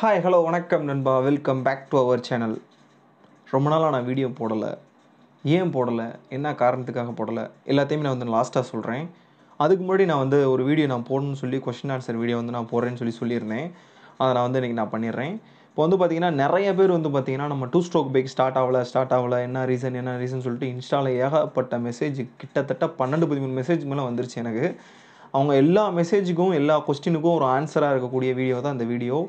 hi hello வணக்கம் நண்பா welcome back to our channel ரொம்ப நாளாக நான் வீடியோ போடலை ஏன் போடலை என்ன காரணத்துக்காக போடலை எல்லாத்தையுமே நான் வந்து லாஸ்ட்டாக சொல்கிறேன் அதுக்கு முன்னாடி நான் வந்து ஒரு வீடியோ நான் போடணும்னு சொல்லி கொஷின் ஆன்சர் வீடியோ வந்து நான் போடுறேன்னு சொல்லி சொல்லியிருந்தேன் அதை நான் வந்து இன்றைக்கி நான் பண்ணிடுறேன் இப்போ வந்து பார்த்திங்கன்னா நிறைய பேர் வந்து பார்த்திங்கன்னா நம்ம டூ ஸ்ட்ரோக் பைக் ஸ்டார்ட் ஆகலை ஸ்டார்ட் ஆகலை என்ன ரீசன் என்ன ரீசன் சொல்லிட்டு இன்ஸ்டாவில் ஏகப்பட்ட மெசேஜ் கிட்டத்தட்ட பன்னெண்டு பதிமூணு மெசேஜ் மேலே வந்துருச்சு எனக்கு அவங்க எல்லா மெசேஜுக்கும் எல்லா கொஸ்டினுக்கும் ஒரு ஆன்சராக இருக்கக்கூடிய வீடியோ தான் அந்த வீடியோ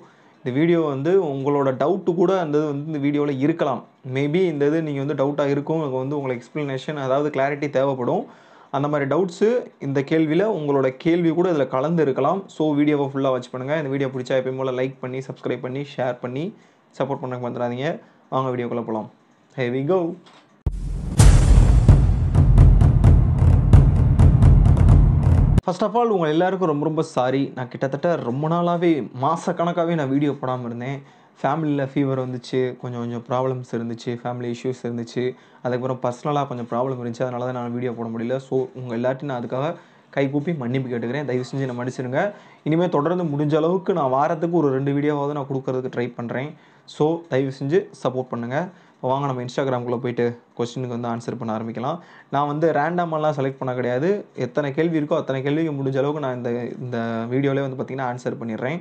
இந்த வீடியோ வந்து உங்களோட டவுட்டு கூட அந்த இது வந்து இந்த வீடியோவில் இருக்கலாம் மேபி இந்த இது நீங்கள் வந்து டவுட்டாக இருக்கும் வந்து உங்களுக்கு எக்ஸ்ப்ளனேஷன் அதாவது கிளாரிட்டி தேவைப்படும் அந்த மாதிரி டவுட்ஸு இந்த கேள்வியில் உங்களோட கேள்வி கூட இதில் கலந்து இருக்கலாம் ஸோ வீடியோவை ஃபுல்லாக வாட்ச் பண்ணுங்கள் இந்த வீடியோ பிடிச்சா எப்பயும் போல் லைக் பண்ணி சப்ஸ்கிரைப் பண்ணி ஷேர் பண்ணி சப்போர்ட் பண்ண வந்துடாதீங்க வாங்க வீடியோக்குள்ளே போகலாம் hey we go first of all உங்கள் எல்லாேருக்கும் ரொம்ப ரொம்ப சாரி நான் கிட்டத்தட்ட ரொம்ப நாளாகவே மாதக்கணக்காகவே நான் வீடியோ போடாமல் இருந்தேன் ஃபேமிலியில் ஃபீவர் வந்துச்சு கொஞ்சம் கொஞ்சம் ப்ராப்ளம்ஸ் இருந்துச்சு ஃபேமிலி இஷ்யூஸ் இருந்துச்சு அதுக்கப்புறம் பர்சனலாக கொஞ்சம் ப்ராப்ளம் இருந்துச்சு அதனால தான் நான் வீடியோ போட முடியல ஸோ உங்கள் எல்லாத்தையும் நான் அதுக்காக கை கூப்பி மன்னிப்பு கேட்டுக்கிறேன் தயவு செஞ்சு நான் மன்னிச்சிருங்க இனிமேல் தொடர்ந்து முடிஞ்ச அளவுக்கு நான் வாரத்துக்கு ஒரு ரெண்டு வீடியோவாவது நான் கொடுக்கறதுக்கு ட்ரை பண்ணுறேன் ஸோ தயவு செஞ்சு சப்போர்ட் பண்ணுங்கள் வாங்க நம்ம இன்ஸ்டாகிராம்குள்ளே போயிட்டு கொஸ்டினுக்கு வந்து ஆன்சர் பண்ண ஆரம்பிக்கலாம் நான் வந்து ரேண்டமெல்லாம் செலக்ட் பண்ண கிடையாது எத்தனை கேள்வி இருக்கோ அத்தனை கேள்விக்கு முடிஞ்ச அளவுக்கு நான் இந்த இந்த வீடியோவிலே வந்து பார்த்திங்கன்னா ஆன்சர் பண்ணிடுறேன்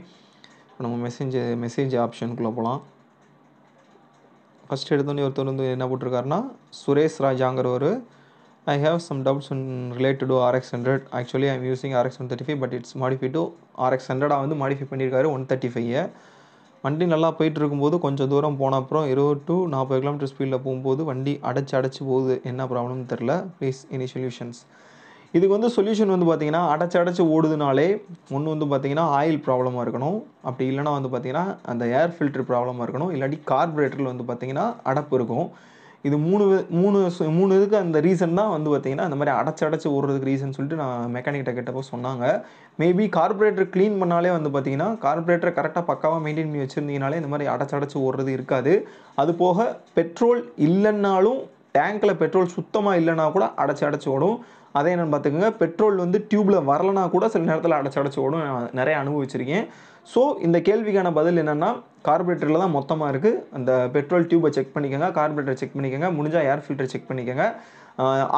இப்போ நம்ம மெசேஜ் மெசேஜ் ஆப்ஷனுக்குள்ளே போகலாம் ஃபஸ்ட் எடுத்தோன்னே ஒருத்தர் வந்து என்ன போட்டிருக்காருன்னா சுரேஷ் ராஜாங்கிற ஒரு I have some doubts related to RX hundred actually I'm using RX one thirty five but it's modify to RX ஹண்ட்ரடாக வந்து மாடிஃபை பண்ணியிருக்காரு ஒன் தேர்ட்டி ஃபைவை வண்டி நல்லா போயிட்டு இருக்கும்போது கொஞ்சம் தூரம் போன அப்புறம் இருபது டு நாற்பது கிலோமீட்டர் ஸ்பீடில் போகும்போது வண்டி அடைச்சி அடைச்சி போகுது என்ன ப்ராப்ளம்னு தெரில ப்ளீஸ் இனி சொல்யூஷன்ஸ் இதுக்கு வந்து சொல்யூஷன் வந்து பார்த்திங்கன்னா அடைச்சி அடைச்சி ஓடுதுனாலே ஒன்று வந்து பார்த்திங்கன்னா ஆயில் ப்ராப்ளமாக இருக்கணும் அப்படி இல்லைனா வந்து பார்த்திங்கன்னா அந்த ஏர் ஃபில்ட்ரு ப்ராப்ளமாக இருக்கணும் இல்லாட்டி கார்பரேட்டரில் வந்து பார்த்திங்கன்னா அடப்பு இருக்கும் இது மூணு மூணு மூணு இதுக்கு அந்த ரீசன் தான் வந்து பார்த்தீங்கன்னா அந்த மாதிரி அடைச்சி அடைச்சி ஓடுறதுக்கு ரீசன் சொல்லிட்டு நான் மெக்கானிக்கிட்ட கேட்டப்போ சொன்னாங்க மேபி கார்பரேட்டர் க்ளீன் பண்ணாலே வந்து பார்த்தீங்கன்னா கார்பரேட்டரை கரெக்டாக பக்காவாக மெயின்டைன் பண்ணி வச்சுருந்தீங்கனாலே இந்த மாதிரி அடைச்சி அடைச்சி ஓடுறது இருக்காது அது போக பெட்ரோல் இல்லைன்னாலும் டேங்க்கில் பெட்ரோல் சுத்தமாக இல்லைன்னா கூட அடைச்சி அடைச்சி ஓடும் அதே என்னன்னு பார்த்துக்கோங்க பெட்ரோல் வந்து டியூப்பில் வரலனா கூட சில நேரத்தில் அடைச்சி அடைச்சி ஓடும் நிறைய அனுபவிச்சிருக்கேன் ஸோ இந்த கேள்விக்கான பதில் என்னென்னா கார்பரேட்டரில் தான் மொத்தமாக இருக்குது அந்த பெட்ரோல் டியூப்பை செக் பண்ணிக்கோங்க கார்பரேட்டரை செக் பண்ணிக்கோங்க முடிஞ்சால் ஏர் ஃபில்டர் செக் பண்ணிக்கோங்க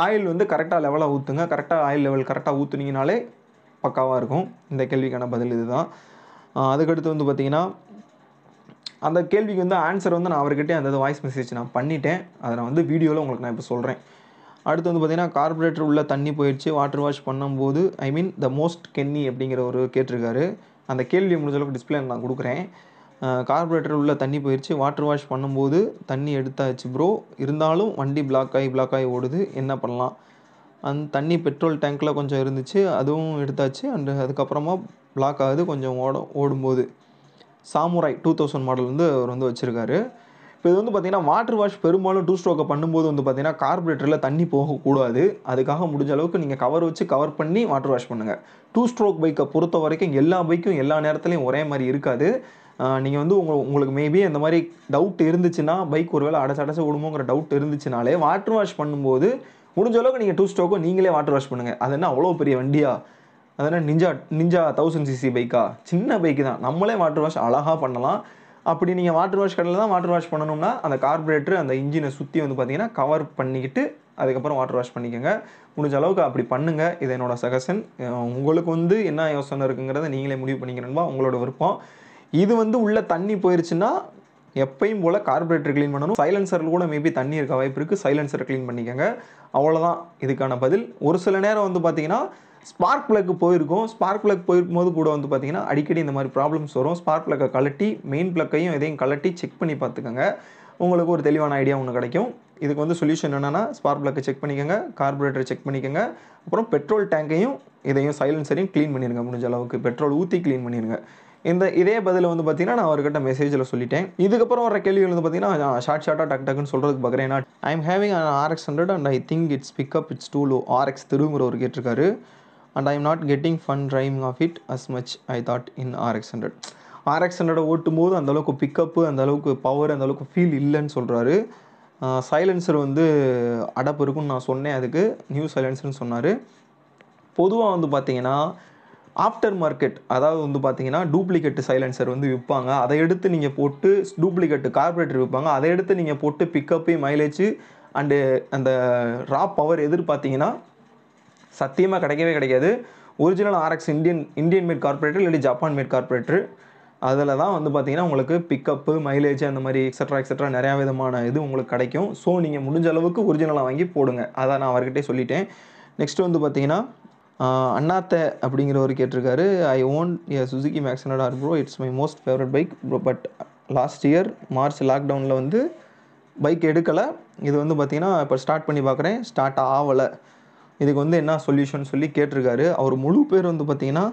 ஆயில் வந்து கரெக்டாக லெவலாக ஊற்றுங்க கரெக்டாக ஆயில் லெவல் கரெக்டாக ஊற்றுனீங்கனாலே பக்காவாக இருக்கும் இந்த கேள்விக்கான பதில் இதுதான் அதுக்கடுத்து வந்து பார்த்திங்கன்னா அந்த கேள்விக்கு வந்து ஆன்சர் வந்து நான் அவர்கிட்டே அந்த வாய்ஸ் மெசேஜ் நான் பண்ணிட்டேன் அதை நான் வந்து வீடியோவில் உங்களுக்கு நான் இப்போ சொல்கிறேன் அடுத்து வந்து பார்த்திங்கன்னா கார்பரேட்டர் உள்ள தண்ணி போயிடுச்சு வாட்டர் வாஷ் பண்ணும்போது ஐ மீன் த மோஸ்ட் கென்னி அப்படிங்கிற ஒரு கேட்டிருக்காரு அந்த கேள்வி முடிஞ்சளவுக்கு டிஸ்பிளே நான் கொடுக்குறேன் கார்பரேட்டர் உள்ள தண்ணி போயிடுச்சு வாட்டர் வாஷ் பண்ணும்போது தண்ணி எடுத்தாச்சு ப்ரோ இருந்தாலும் வண்டி பிளாக் ஆகி பிளாக் ஆகி ஓடுது என்ன பண்ணலாம் அந்த தண்ணி பெட்ரோல் டேங்க்கில் கொஞ்சம் இருந்துச்சு அதுவும் எடுத்தாச்சு அண்டு அதுக்கப்புறமா பிளாக் ஆகுது கொஞ்சம் ஓட ஓடும்போது சாமுராய் டூ தௌசண்ட் மாடல் வந்து அவர் வந்து வச்சுருக்காரு இப்போ இது வந்து பார்த்தீங்கன்னா வாட்டர் வாஷ் பெரும்பாலும் டூ ஸ்ட்ரோக்கை பண்ணும்போது வந்து பார்த்திங்கன்னா கார்பரேட்டரில் தண்ணி போகக்கூடாது அதுக்காக முடிஞ்ச அளவுக்கு நீங்கள் கவர் வச்சு கவர் பண்ணி வாட்டர் வாஷ் பண்ணுங்கள் டூ ஸ்ட்ரோக் பைக்கை பொறுத்த வரைக்கும் எல்லா பைக்கும் எல்லா நேரத்துலையும் ஒரே மாதிரி இருக்காது நீங்கள் வந்து உங்கள் உங்களுக்கு மேபி அந்த மாதிரி டவுட் இருந்துச்சுன்னா பைக் ஒரு வேளை அடைச்சு அடைச்சு விடுமோங்கிற டவுட் இருந்துச்சுனாலே வாட்டர் வாஷ் பண்ணும்போது முடிஞ்ச அளவுக்கு நீங்கள் டூ ஸ்ட்ரோக்கும் நீங்களே வாட்டர் வாஷ் பண்ணுங்கள் அது என்ன அவ்வளோ பெரிய வண்டியா அது என்ன நிஞ்சா நிஞ்சா தௌசண்ட் சிசி பைக்கா சின்ன பைக்கு தான் நம்மளே வாட்டர் வாஷ் அழகாக பண்ணலாம் அப்படி நீங்கள் வாட்டர் வாஷ் கடையில் தான் வாட்டர் வாஷ் பண்ணணும்னா அந்த கார்பரேட்டர் அந்த இன்ஜினை சுற்றி வந்து பார்த்தீங்கன்னா கவர் பண்ணிக்கிட்டு அதுக்கப்புறம் வாட்டர் வாஷ் பண்ணிக்கோங்க முடிஞ்ச அளவுக்கு அப்படி பண்ணுங்கள் இது என்னோட சஜஷன் உங்களுக்கு வந்து என்ன யோசனை இருக்குங்கிறத நீங்களே முடிவு பண்ணிக்கிறேன்பா உங்களோட விருப்பம் இது வந்து உள்ளே தண்ணி போயிருச்சுன்னா எப்பயும் போல் கார்பரேட்டர் க்ளீன் பண்ணணும் சைலன்சரில் கூட மேபி தண்ணி இருக்க வாய்ப்பு இருக்குது சைலன்சரை க்ளீன் பண்ணிக்கோங்க அவ்வளோதான் இதுக்கான பதில் ஒரு சில நேரம் வந்து பார்த்திங்கன்னா ஸ்பார்க் பிளக் போயிருக்கும் ஸ்பார்க் பிளக் போயிருக்கும் போது கூட வந்து பார்த்தீங்கன்னா அடிக்கடி இந்த மாதிரி ப்ராப்ளம்ஸ் வரும் ஸ்பார்க் பிளக்கை கலட்டி மெயின் பிளக்கையும் இதையும் கலட்டி செக் பண்ணி பார்த்துக்கோங்க உங்களுக்கு ஒரு தெளிவான ஐடியா ஒன்று கிடைக்கும் இதுக்கு வந்து சொல்யூஷன் என்னென்னா ஸ்பார்க் பிளக்கை செக் பண்ணிக்கோங்க கார்பரேட்டரை செக் பண்ணிக்கோங்க அப்புறம் பெட்ரோல் டேங்கையும் இதையும் சைலன்சரையும் க்ளீன் பண்ணிடுங்க முடிஞ்ச அளவுக்கு பெட்ரோல் ஊற்றி க்ளீன் பண்ணிடுங்க இந்த இதே பதில் வந்து பார்த்தீங்கன்னா நான் அவர்கிட்ட மெசேஜில் சொல்லிட்டேன் இதுக்கப்புறம் வர கேள்வி வந்து பார்த்தீங்கன்னா ஷார்ட் ஷார்ட்டாக டக் டக்குன்னு சொல்கிறதுக்கு பார்க்குறேன் I I'm having RX hundred and I think it's pickup it's too low RX திருங்கிற ஒரு கேட்டிருக்காரு and I am not getting fun driving of it as much I thought in RX hundred RX hundred ஓட்டும் போது அந்தளவுக்கு pickup அந்தளவுக்கு power அந்தளவுக்கு feel இல்லைன்னு சொல்கிறாரு சைலன்சர் வந்து அடப்பு இருக்குன்னு நான் சொன்னேன் அதுக்கு நியூ சைலன்சர்னு சொன்னார் பொதுவாக வந்து பார்த்தீங்கன்னா ஆஃப்டர் மார்க்கெட் அதாவது வந்து பார்த்தீங்கன்னா டூப்ளிகேட்டு சைலன்சர் வந்து விற்பாங்க அதை எடுத்து நீங்கள் போட்டு டூப்ளிகேட்டு கார்பரேட்டர் விற்பாங்க அதை எடுத்து நீங்கள் போட்டு பிக்கப்பு மைலேஜ் அண்டு அந்த ரா பவர் எதிர்பார்த்தீங்கன்னா சத்தியமாக கிடைக்கவே கிடைக்காது original RX Indian Indian made carburettor இல்லை ஜப்பான் மேட் கார்பரேட்டர் அதில் தான் வந்து பார்த்திங்கன்னா உங்களுக்கு பிக்கப்பு மைலேஜ் அந்த மாதிரி எக்ஸட்ரா எக்ஸட்ரா நிறையா விதமான இது உங்களுக்கு கிடைக்கும் ஸோ நீங்கள் முடிஞ்ச அளவுக்கு ஒரிஜினலாக வாங்கி போடுங்க அதை நான் அவர்கிட்டே சொல்லிட்டேன் நெக்ஸ்ட்டு வந்து பார்த்திங்கன்னா அண்ணாத்த அப்படிங்கிறவர் கேட்டிருக்காரு I own a Suzuki Maxnet R bro it's my most favourite bike but last year March லாக்டவுனில் வந்து பைக் எடுக்கலை இது வந்து பார்த்திங்கன்னா இப்போ ஸ்டார்ட் பண்ணி பார்க்குறேன் ஸ்டார்ட் ஆகலை இதுக்கு வந்து என்ன சொல்யூஷன் சொல்லி கேட்டிருக்காரு அவர் முழு பேர் வந்து பார்த்திங்கன்னா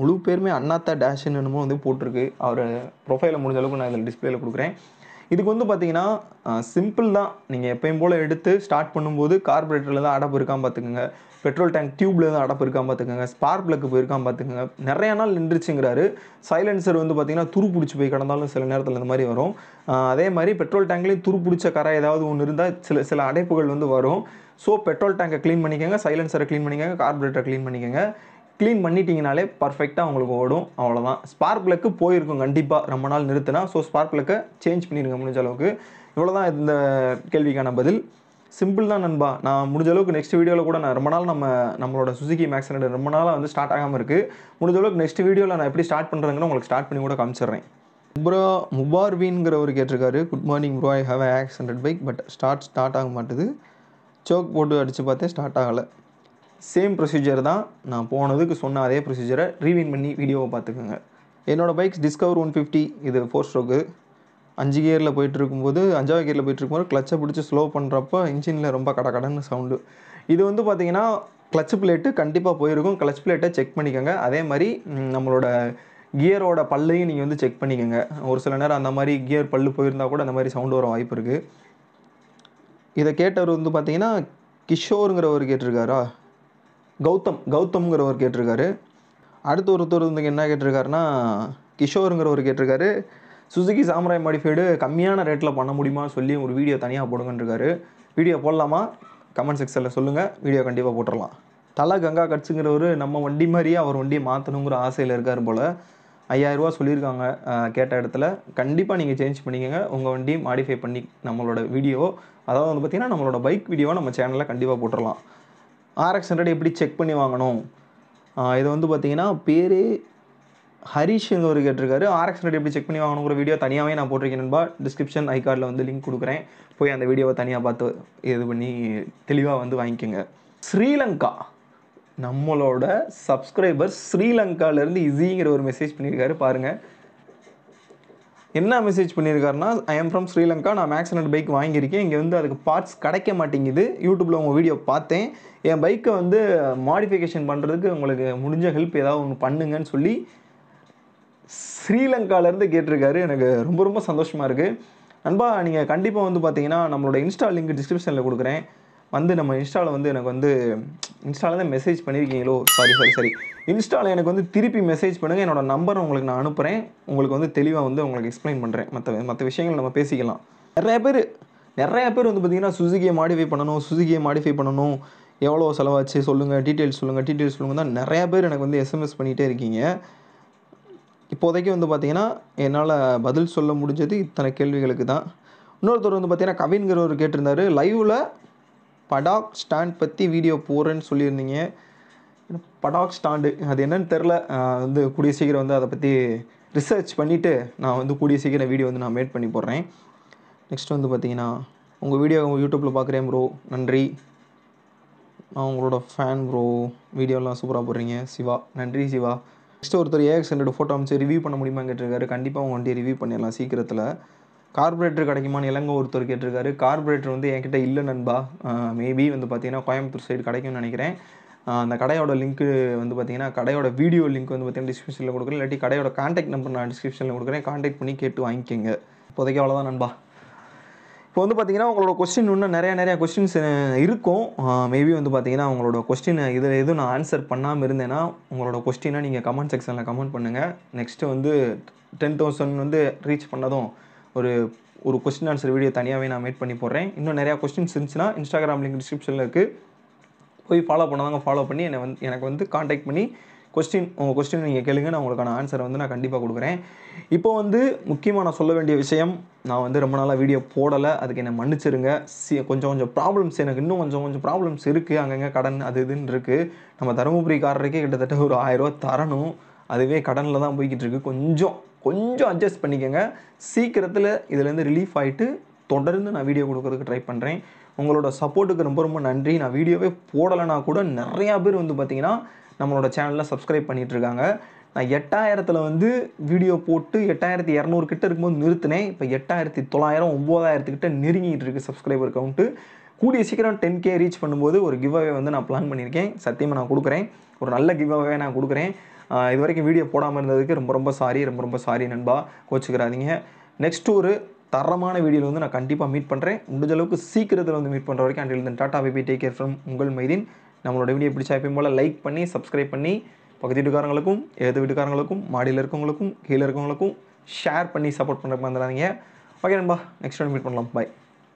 முழு பேருமே அண்ணாத்தா டேஷன் என்னமோ வந்து போட்டிருக்கு அவர் ப்ரொஃபைல முடிஞ்ச அளவுக்கு நான் இதில் டிஸ்பிளேல கொடுக்குறேன் இதுக்கு வந்து பார்த்தீங்கன்னா சிம்பிள் தான் நீங்கள் எப்பயும் போல் எடுத்து ஸ்டார்ட் பண்ணும்போது கார்பரேட்டரில் தான் அடப்பு இருக்காமல் பார்த்துக்கோங்க பெட்ரோல் டேங்க் டியூப்ல தான் அடப்பு இருக்காமல் பார்த்துக்கோங்க ஸ்பார் பிளக்கு போயிருக்காமல் பார்த்துக்கோங்க நிறைய நாள் நின்றுச்சுங்கிறாரு சைலன்சர் வந்து பார்த்திங்கன்னா துரு பிடிச்சி போய் கிடந்தாலும் சில நேரத்தில் இந்த மாதிரி வரும் அதே மாதிரி பெட்ரோல் டேங்க்லேயும் துரு பிடிச்ச கரை ஏதாவது ஒன்று இருந்தால் சில சில அடைப்புகள் வந்து வரும் ஸோ பெட்ரோல் டேங்கை க்ளீன் பண்ணிக்கோங்க சைலன்சரை க்ளீன் பண்ணிக்கோங்க கார்பரேட்டரை க்ளீன் பண்ணிக்கோங்க க்ளீன் பண்ணிட்டீங்கனாலே பர்ஃபெக்டாக உங்களுக்கு ஓடும் அவ்வளோதான் ஸ்பார்க் பிளக்கு போயிருக்கும் கண்டிப்பாக ரொம்ப நாள் நிறுத்தினா ஸோ ஸ்பார்க் பிளக்கை சேஞ்ச் பண்ணிடுங்க முடிஞ்ச அளவுக்கு இவ்வளோ தான் இந்த கேள்விக்கான பதில் சிம்பிள் தான் நண்பா நான் முடிஞ்ச அளவுக்கு நெக்ஸ்ட் வீடியோவில் கூட நான் ரொம்ப நாள் நம்ம நம்மளோட சுசுகி மேக்ஸினட் ரொம்ப நாளாக வந்து ஸ்டார்ட் ஆகாமல் இருக்குது முடிஞ்ச அளவுக்கு நெக்ஸ்ட் வீடியோவில் நான் எப்படி ஸ்டார்ட் பண்ணுறேங்கன்னு உங்களுக்கு ஸ்டார்ட் பண்ணி கூட காமிச்சிடுறேன் ப்ரோ முபார்வீன்கிறவர் கேட்டிருக்காரு good morning bro I have AX hundred bike but start start ஆக மாட்டுது சோக் போட்டு அடித்து பார்த்தேன் ஸ்டார்ட் ஆகலை சேம் ப்ரொசீஜர் தான் நான் போனதுக்கு சொன்ன அதே ப்ரொசீஜரை ரீவின் பண்ணி வீடியோவை பார்த்துக்கோங்க என்னோடய பைக்ஸ் டிஸ்கவர் ஒன் ஃபிஃப்டி இது ஃபோர் ஸ்ட்ரோக்கு அஞ்சு கியரில் போயிட்டு இருக்கும்போது அஞ்சாவது கியரில் போயிட்டு இருக்கும்போது கிளச்சை பிடிச்சி ஸ்லோ பண்ணுறப்ப இன்ஜினில் ரொம்ப கடக்கடன்னு சவுண்டு இது வந்து பார்த்திங்கன்னா கிளச் பிளேட்டு கண்டிப்பாக போயிருக்கும் கிளச் பிளேட்டை செக் பண்ணிக்கோங்க அதே மாதிரி நம்மளோட கியரோட பல்லையும் நீங்கள் வந்து செக் பண்ணிக்கோங்க ஒரு சில நேரம் அந்த மாதிரி கியர் பல்லு போயிருந்தால் கூட அந்த மாதிரி சவுண்டு வர வாய்ப்பு இருக்குது இதை கேட்டவர் வந்து பார்த்தீங்கன்னா கிஷோருங்கிறவர் கேட்டிருக்காரா கௌதம் கௌதம்ங்கிறவர் கேட்டிருக்காரு அடுத்து ஒருத்தர் வந்து என்ன கேட்டிருக்காருன்னா கிஷோருங்கிறவர் கேட்டிருக்காரு சுசுகி சாம்ராய் மாடிஃபைடு கம்மியான ரேட்டில் பண்ண முடியுமா சொல்லி ஒரு வீடியோ தனியாக போடுங்கன்றிருக்காரு வீடியோ போடலாமா கமெண்ட் செக்ஷனில் சொல்லுங்கள் வீடியோ கண்டிப்பாக போட்டுடலாம் தலை கங்கா கட்சுங்கிறவர் நம்ம வண்டி மாதிரியே அவர் வண்டியை மாற்றணுங்கிற ஆசையில் இருக்கார் போல் ஐயாயிரரூவா சொல்லியிருக்காங்க கேட்ட இடத்துல கண்டிப்பாக நீங்கள் சேஞ்ச் பண்ணிக்கோங்க உங்கள் வண்டி மாடிஃபை பண்ணி நம்மளோட வீடியோ அதாவது வந்து பார்த்திங்கன்னா நம்மளோட பைக் வீடியோவை நம்ம சேனலில் கண்டிப்பாக போட்டுடலாம் ஆர்எக்ஸ் ஹண்ட்ரட் எப்படி செக் பண்ணி வாங்கணும் இது வந்து பார்த்திங்கன்னா பேரே ஹரிஷ் ஒரு கேட்டிருக்காரு ஆர்எக்ஸ் ஹண்ட்ரட் எப்படி செக் பண்ணி வாங்கணுங்கிற வீடியோ தனியாகவே நான் போட்டிருக்கேன் நண்பா டிஸ்கிரிப்ஷன் ஐ கார்டில் வந்து லிங்க் கொடுக்குறேன் போய் அந்த வீடியோவை தனியாக பார்த்து இது பண்ணி தெளிவாக வந்து வாங்கிக்கோங்க ஸ்ரீலங்கா நம்மளோட சப்ஸ்கிரைபர் ஸ்ரீலங்காவிலேருந்து இசிங்கிற ஒரு மெசேஜ் பண்ணியிருக்காரு பாருங்கள் என்ன மெசேஜ் பண்ணியிருக்காருன்னா ஐ எம் ஃப்ரம் ஸ்ரீலங்கா நான் மேக்ஸினட் பைக் வாங்கியிருக்கேன் இங்கே வந்து அதுக்கு பார்ட்ஸ் கிடைக்க மாட்டேங்குது யூடியூப்பில் உங்கள் வீடியோ பார்த்தேன் என் பைக்கை வந்து மாடிஃபிகேஷன் பண்ணுறதுக்கு உங்களுக்கு முடிஞ்ச ஹெல்ப் ஏதாவது ஒன்று பண்ணுங்கன்னு சொல்லி ஸ்ரீலங்காலேருந்து கேட்டிருக்காரு எனக்கு ரொம்ப ரொம்ப சந்தோஷமாக இருக்குது நண்பா நீங்கள் கண்டிப்பாக வந்து பார்த்தீங்கன்னா நம்மளோட இன்ஸ்டா லிங்க் டிஸ்கிரிப்ஷனில் கொடுக்குறேன் வந்து நம்ம இன்ஸ்டாவில் வந்து எனக்கு வந்து இன்ஸ்டாவில் தான் மெசேஜ் பண்ணியிருக்கீங்களோ சாரி சாரி சாரி இன்ஸ்டாவில் எனக்கு வந்து திருப்பி மெசேஜ் பண்ணுங்கள் என்னோடய நம்பரை உங்களுக்கு நான் அனுப்புகிறேன் உங்களுக்கு வந்து தெளிவாக வந்து உங்களுக்கு எக்ஸ்பிளைன் பண்ணுறேன் மற்ற மற்ற விஷயங்கள் நம்ம பேசிக்கலாம் நிறைய பேர் நிறைய பேர் வந்து பார்த்திங்கன்னா சுசுகியை மாடிஃபை பண்ணணும் சுசுகியை மாடிஃபை பண்ணணும் எவ்வளோ செலவாச்சு சொல்லுங்கள் டீட்டெயில்ஸ் சொல்லுங்கள் டீட்டெயில்ஸ் சொல்லுங்கள் தான் நிறையா பேர் எனக்கு வந்து எஸ்எம்எஸ் பண்ணிகிட்டே இருக்கீங்க இப்போதைக்கு வந்து பார்த்திங்கன்னா என்னால் பதில் சொல்ல முடிஞ்சது இத்தனை கேள்விகளுக்கு தான் இன்னொருத்தர் வந்து பார்த்திங்கன்னா ஒரு கேட்டிருந்தார் லைவில் படாக் ஸ்டாண்ட் பற்றி வீடியோ போடுறேன்னு சொல்லியிருந்தீங்க படாக் ஸ்டாண்டு அது என்னன்னு தெரில வந்து கூடிய சீக்கிரம் வந்து அதை பற்றி ரிசர்ச் பண்ணிவிட்டு நான் வந்து கூடிய சீக்கிரம் வீடியோ வந்து நான் மேட் பண்ணி போடுறேன் நெக்ஸ்ட் வந்து பார்த்தீங்கன்னா உங்கள் வீடியோ உங்கள் யூடியூப்பில் பார்க்குறேன் ப்ரோ நன்றி நான் உங்களோட ஃபேன் ப்ரோ வீடியோலாம் சூப்பராக போடுறீங்க சிவா நன்றி சிவா நெக்ஸ்ட் ஒருத்தர் ஏஎக்ஸ் ஹண்ட்ரட் ஃபோட்டோ அமைச்சு ரிவ்யூ பண்ண முடியுமா கேட்டிருக்காரு கண்டிப்பாக உங்கள்கிட்ட ரிவ்யூ பண்ணிடலாம் சீக்கிரத்தில் கார்பரேட்டர் கிடைக்குமான்னு இளங்க ஒருத்தர் கேட்டிருக்காரு கார்பரேட்டர் வந்து என்கிட்ட இல்லை நண்பா மேபி வந்து பார்த்தீங்கன்னா கோயம்புத்தூர் சைடு கிடைக்கும்னு நினைக்கிறேன் அந்த கடையோட லிங்க்கு வந்து பார்த்தீங்கன்னா கடையோட வீடியோ லிங்க் வந்து பார்த்தீங்கன்னா டிஸ்கிரிப்ஷனில் கொடுக்குறேன் இல்லாட்டி கடையோட காண்டாக்ட் நம்பர் நான் டிஸ்கிரிப்ஷனில் கொடுக்குறேன் காண்டாக்ட் பண்ணி கேட்டு வாங்கிக்கோங்க இப்போதைக்கு அவ்வளோதான் நண்பா இப்போ வந்து பார்த்தீங்கன்னா உங்களோட கொஸ்டின் இன்னும் நிறையா நிறையா கொஸ்டின்ஸ் இருக்கும் மேபி வந்து பார்த்தீங்கன்னா உங்களோட கொஸ்டின் இது எதுவும் நான் ஆன்சர் பண்ணாமல் இருந்தேன்னா உங்களோட கொஸ்டினை நீங்கள் கமெண்ட் செக்ஷனில் கமெண்ட் பண்ணுங்கள் நெக்ஸ்ட்டு வந்து டென் தௌசண்ட் வந்து ரீச் பண்ணதும் ஒரு ஒரு கொஸ்டின் ஆன்சர் வீடியோ தனியாகவே நான் மேட் பண்ணி போடுறேன் இன்னும் நிறையா கொஸ்டின்ஸ் இருந்துச்சுன்னா இன்ஸ்டாகிராம் லிங்க் டிஸ்கிரிப்ஷனில் இருக்குது போய் ஃபாலோ பண்ணாதாங்க ஃபாலோ பண்ணி என்னை வந்து எனக்கு வந்து காண்டாக்ட் பண்ணி கொஸ்டின் உங்கள் கொஸ்டின் நீங்கள் கேளுங்க நான் உங்களுக்கான ஆன்சரை வந்து நான் கண்டிப்பாக கொடுக்குறேன் இப்போ வந்து முக்கியமாக நான் சொல்ல வேண்டிய விஷயம் நான் வந்து ரொம்ப நாளாக வீடியோ போடலை அதுக்கு என்னை மன்னிச்சிருங்க சி கொஞ்சம் கொஞ்சம் ப்ராப்ளம்ஸ் எனக்கு இன்னும் கொஞ்சம் கொஞ்சம் ப்ராப்ளம்ஸ் இருக்குது அங்கங்கே கடன் அது இதுன்னு இருக்குது நம்ம தருமபுரிக்காரருக்கே கிட்டத்தட்ட ஒரு ஆயிரரூவா தரணும் அதுவே கடனில் தான் போய்கிட்டு இருக்கு கொஞ்சம் கொஞ்சம் அட்ஜஸ்ட் பண்ணிக்கோங்க சீக்கிரத்தில் இதுலேருந்து ரிலீஃப் ஆகிட்டு தொடர்ந்து நான் வீடியோ கொடுக்குறதுக்கு ட்ரை பண்ணுறேன் உங்களோட சப்போர்ட்டுக்கு ரொம்ப ரொம்ப நன்றி நான் வீடியோவே போடலைன்னா கூட நிறையா பேர் வந்து பார்த்திங்கன்னா நம்மளோட சேனலில் சப்ஸ்கிரைப் பண்ணிகிட்ருக்காங்க நான் எட்டாயிரத்தில் வந்து வீடியோ போட்டு எட்டாயிரத்தி இரநூறுக்கிட்ட இருக்கும்போது நிறுத்தினேன் இப்போ எட்டாயிரத்தி தொள்ளாயிரம் ஒம்பதாயிரத்துக்கிட்ட நெருங்கிட்டு இருக்குது சப்ஸ்கிரைபர் கவுண்ட்டு கூடிய சீக்கிரம் டென் கே ரீச் பண்ணும்போது ஒரு கிவ் அவே வந்து நான் பிளான் பண்ணியிருக்கேன் சத்தியமாக நான் கொடுக்குறேன் ஒரு நல்ல கிவ் அவே நான் கொடுக்குறேன் இது வரைக்கும் வீடியோ போடாமல் இருந்ததுக்கு ரொம்ப ரொம்ப சாரி ரொம்ப ரொம்ப சாரி நண்பா கோச்சுக்கிறாதீங்க நெக்ஸ்ட் ஒரு தரமான வீடியோவில் வந்து நான் கண்டிப்பாக மீட் பண்ணுறேன் முடிஞ்ச அளவுக்கு சீக்கிரத்தில் வந்து மீட் பண்ணுற வரைக்கும் அண்டில் டாட்டா பிபி டேக் கேர் ஃப்ரம் உங்கள் மைதீன் நம்மளோட வீடியோ பிடிச்ச எப்பயும் போல் லைக் பண்ணி சப்ஸ்கிரைப் பண்ணி பக்கத்து வீட்டுக்காரங்களுக்கும் எழுத்து வீட்டுக்காரங்களுக்கும் மாடியில் இருக்கவங்களுக்கும் கீழே இருக்கவங்களுக்கும் ஷேர் பண்ணி சப்போர்ட் பண்ணுற மாதிரி ஓகே நண்பா நெக்ஸ்ட் ஒன் மீட் பண்ணலாம் பாய்